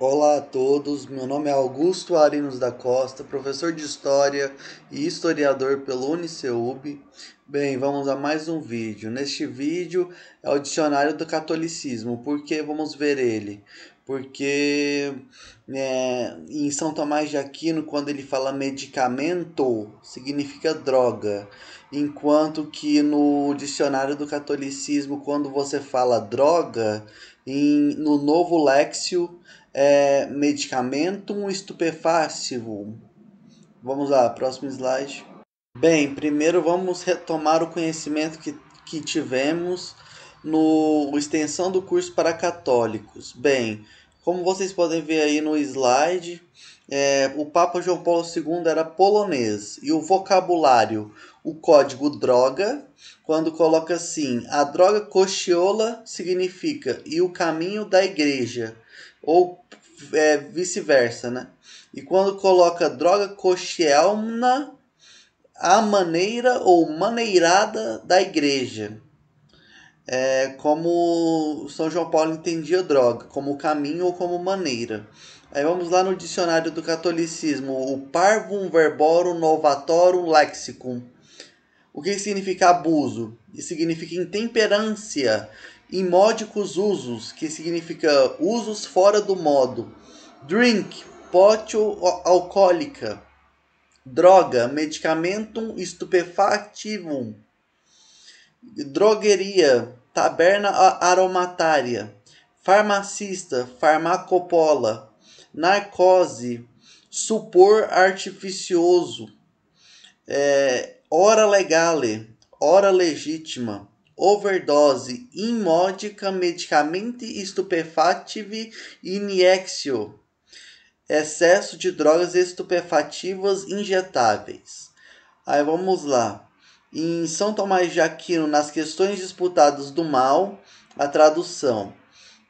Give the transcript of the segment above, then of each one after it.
Olá a todos, meu nome é Augusto Arinos da Costa, professor de História e historiador pelo Uniceub. Bem, vamos a mais um vídeo. Neste vídeo é o Dicionário do Catolicismo. Por que vamos ver ele? Porque é, em São Tomás de Aquino, quando ele fala medicamento, significa droga. Enquanto que no Dicionário do Catolicismo, quando você fala droga, em, no Novo Léxio é, medicamento, um Vamos lá, próximo slide. Bem, primeiro vamos retomar o conhecimento que, que tivemos no extensão do curso para católicos. Bem, como vocês podem ver aí no slide, é, o Papa João Paulo II era polonês e o vocabulário, o código droga, quando coloca assim, a droga cochiola significa e o caminho da igreja ou é, vice-versa, né? E quando coloca droga coxielna, a maneira ou maneirada da igreja. É, como São João Paulo entendia droga, como caminho ou como maneira. Aí vamos lá no dicionário do catolicismo, o Parvum Verborum Novatorum Lexicum. O que significa abuso? E significa intemperância, imódicos usos, que significa usos fora do modo. Drink, pote alcoólica. Droga, medicamento estupefactivo. Drogueria, taberna aromatária. Farmacista, farmacopola. Narcose, supor artificioso. É, hora legale, hora legítima overdose, imódica, medicamente estupefactivi iniexio excesso de drogas estupefativas injetáveis. Aí vamos lá. Em São Tomás de Aquino, nas questões disputadas do mal, a tradução.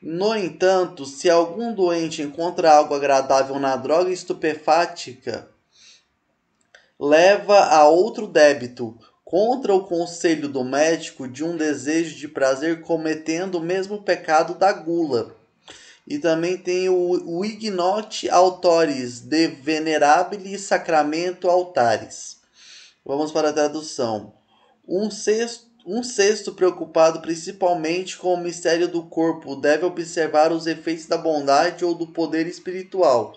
No entanto, se algum doente encontra algo agradável na droga estupefática, leva a outro débito, contra o conselho do médico de um desejo de prazer cometendo o mesmo pecado da gula. E também tem o, o ignote autoris de venerabile sacramento altares. Vamos para a tradução. Um sexto, um sexto preocupado principalmente com o mistério do corpo deve observar os efeitos da bondade ou do poder espiritual.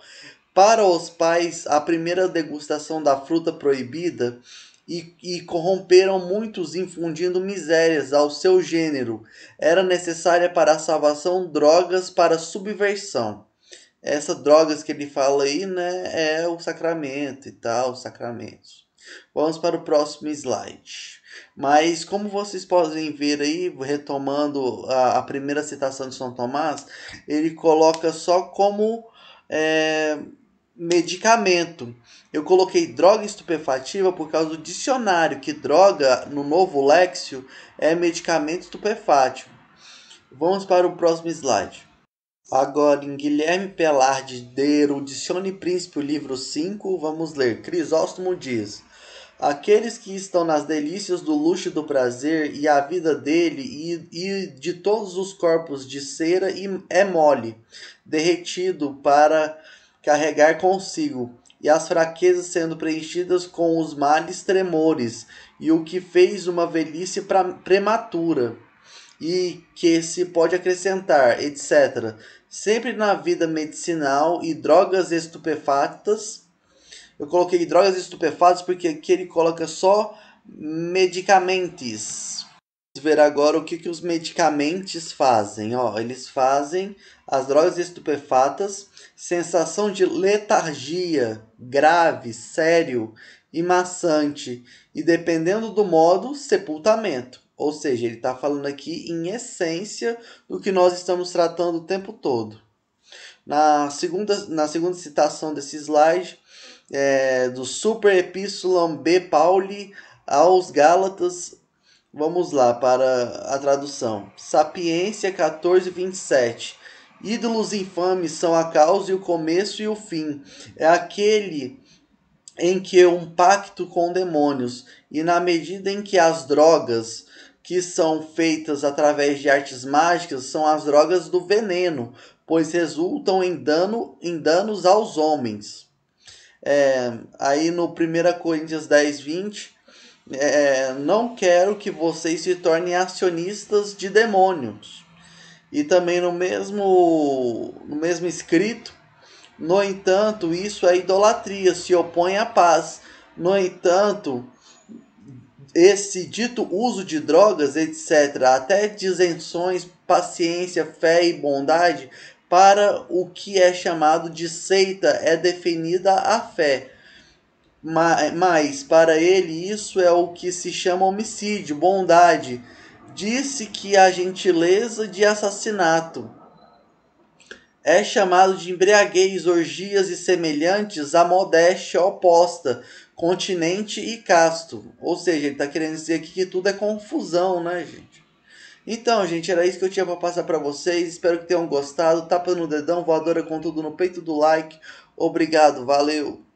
Para os pais, a primeira degustação da fruta proibida e, e corromperam muitos, infundindo misérias ao seu gênero. Era necessária para a salvação drogas para subversão. Essas drogas que ele fala aí, né, é o sacramento e tal, os sacramentos. Vamos para o próximo slide. Mas como vocês podem ver aí, retomando a, a primeira citação de São Tomás, ele coloca só como é, medicamento. Eu coloquei droga estupefativa por causa do dicionário, que droga, no novo léxico é medicamento estupefático. Vamos para o próximo slide. Agora, em Guilherme Pelardi de Erudicione Príncipe, livro 5, vamos ler. Crisóstomo diz... Aqueles que estão nas delícias do luxo e do prazer e a vida dele e, e de todos os corpos de cera e é mole, derretido para carregar consigo, e as fraquezas sendo preenchidas com os males tremores, e o que fez uma velhice prematura, e que se pode acrescentar, etc. Sempre na vida medicinal e drogas estupefatas. Eu coloquei drogas estupefatas porque aqui ele coloca só medicamentos ver agora o que, que os medicamentos fazem. Ó, eles fazem as drogas estupefatas, sensação de letargia grave, sério e maçante, e dependendo do modo, sepultamento. Ou seja, ele está falando aqui em essência do que nós estamos tratando o tempo todo. Na segunda, na segunda citação desse slide, é, do Super Epistulam B. Pauli aos Gálatas, Vamos lá para a tradução. Sapiência 14:27. Ídolos infames são a causa e o começo e o fim. É aquele em que um pacto com demônios e na medida em que as drogas que são feitas através de artes mágicas são as drogas do veneno, pois resultam em dano em danos aos homens. É, aí no 1 Coríntios 10, 20, é, não quero que vocês se tornem acionistas de demônios. E também no mesmo, no mesmo escrito, no entanto, isso é idolatria, se opõe à paz. No entanto, esse dito uso de drogas, etc., até disenções, paciência, fé e bondade, para o que é chamado de seita, é definida a fé mas para ele isso é o que se chama homicídio, bondade. Disse que a gentileza de assassinato é chamado de embriaguez, orgias e semelhantes à modéstia oposta, continente e casto. Ou seja, ele está querendo dizer aqui que tudo é confusão, né, gente? Então, gente, era isso que eu tinha para passar para vocês. Espero que tenham gostado. Tapa no dedão, voadora com tudo no peito do like. Obrigado, valeu!